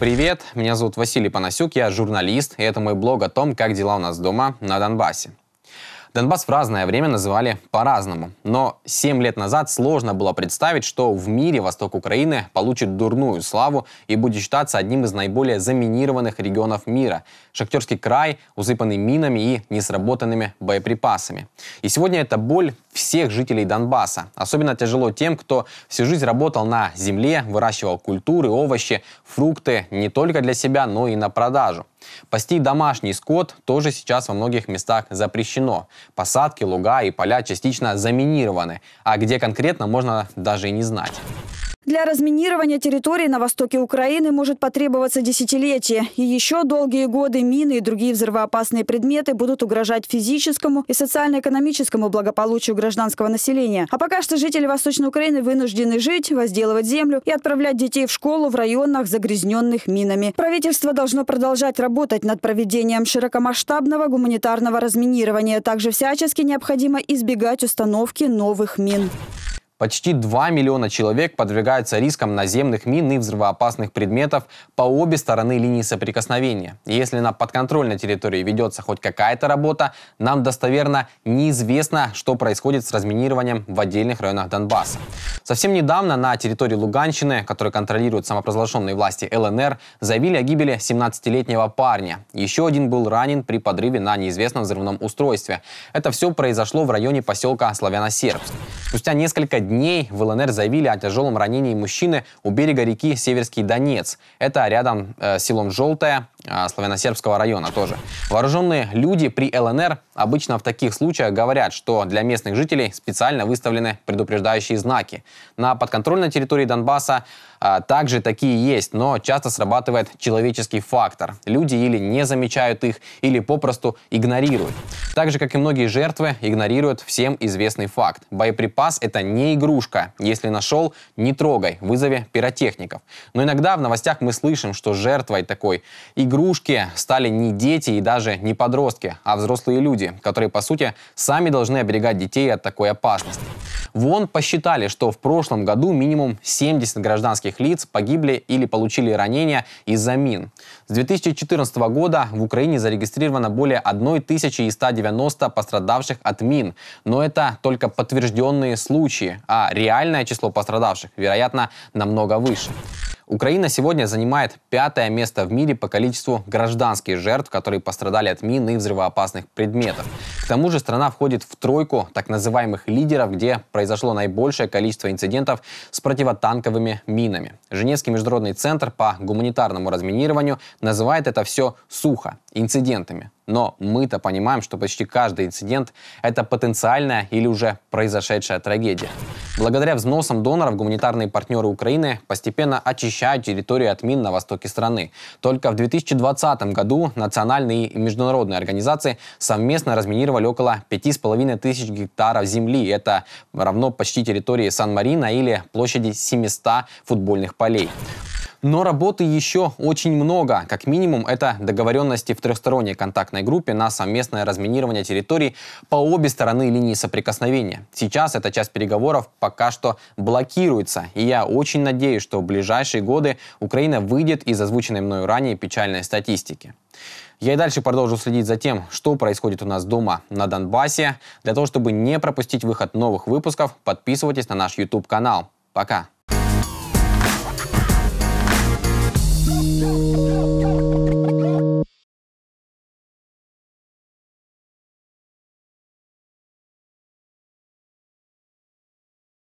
Привет, меня зовут Василий Панасюк, я журналист, и это мой блог о том, как дела у нас дома на Донбассе. Донбасс в разное время называли по-разному, но 7 лет назад сложно было представить, что в мире восток Украины получит дурную славу и будет считаться одним из наиболее заминированных регионов мира. Шахтерский край, усыпанный минами и несработанными боеприпасами. И сегодня эта боль всех жителей Донбасса. Особенно тяжело тем, кто всю жизнь работал на земле, выращивал культуры, овощи, фрукты не только для себя, но и на продажу. Пасти домашний скот тоже сейчас во многих местах запрещено. Посадки, луга и поля частично заминированы, а где конкретно можно даже и не знать. Для разминирования территории на востоке Украины может потребоваться десятилетие. И еще долгие годы мины и другие взрывоопасные предметы будут угрожать физическому и социально-экономическому благополучию гражданского населения. А пока что жители Восточной Украины вынуждены жить, возделывать землю и отправлять детей в школу в районах, загрязненных минами. Правительство должно продолжать работать над проведением широкомасштабного гуманитарного разминирования. Также всячески необходимо избегать установки новых мин. Почти 2 миллиона человек подвергаются рискам наземных мин и взрывоопасных предметов по обе стороны линии соприкосновения. И если на подконтрольной территории ведется хоть какая-то работа, нам достоверно неизвестно, что происходит с разминированием в отдельных районах Донбасса. Совсем недавно на территории Луганщины, которую контролируют самопровозглашенные власти ЛНР, заявили о гибели 17-летнего парня. Еще один был ранен при подрыве на неизвестном взрывном устройстве. Это все произошло в районе поселка славяно Спустя несколько дней в ЛНР заявили о тяжелом ранении мужчины у берега реки Северский Донец. Это рядом э, селом Желтое а, славяно-сербского района тоже. Вооруженные люди при ЛНР обычно в таких случаях говорят, что для местных жителей специально выставлены предупреждающие знаки. На подконтрольной территории Донбасса а, также такие есть, но часто срабатывает человеческий фактор. Люди или не замечают их, или попросту игнорируют. Так же, как и многие жертвы, игнорируют всем известный факт. Боеприпас — это не игрушка. Если нашел, не трогай, вызови пиротехников. Но иногда в новостях мы слышим, что жертвой такой игрушки игрушки стали не дети и даже не подростки, а взрослые люди, которые, по сути, сами должны оберегать детей от такой опасности. Вон посчитали, что в прошлом году минимум 70 гражданских лиц погибли или получили ранения из-за мин. С 2014 года в Украине зарегистрировано более 1190 пострадавших от мин, но это только подтвержденные случаи, а реальное число пострадавших, вероятно, намного выше. Украина сегодня занимает пятое место в мире по количеству гражданских жертв, которые пострадали от мин и взрывоопасных предметов. К тому же страна входит в тройку так называемых лидеров, где произошло наибольшее количество инцидентов с противотанковыми минами. Женевский международный центр по гуманитарному разминированию называет это все сухо инцидентами. Но мы-то понимаем, что почти каждый инцидент – это потенциальная или уже произошедшая трагедия. Благодаря взносам доноров гуманитарные партнеры Украины постепенно очищают территорию от мин на востоке страны. Только в 2020 году национальные и международные организации совместно разминировали около 5,5 тысяч гектаров земли. Это равно почти территории Сан-Марина или площади 700 футбольных полей. Но работы еще очень много. Как минимум, это договоренности в трехсторонней контактной группе на совместное разминирование территорий по обе стороны линии соприкосновения. Сейчас эта часть переговоров пока что блокируется. И я очень надеюсь, что в ближайшие годы Украина выйдет из озвученной мною ранее печальной статистики. Я и дальше продолжу следить за тем, что происходит у нас дома на Донбассе. Для того, чтобы не пропустить выход новых выпусков, подписывайтесь на наш YouTube-канал. Пока!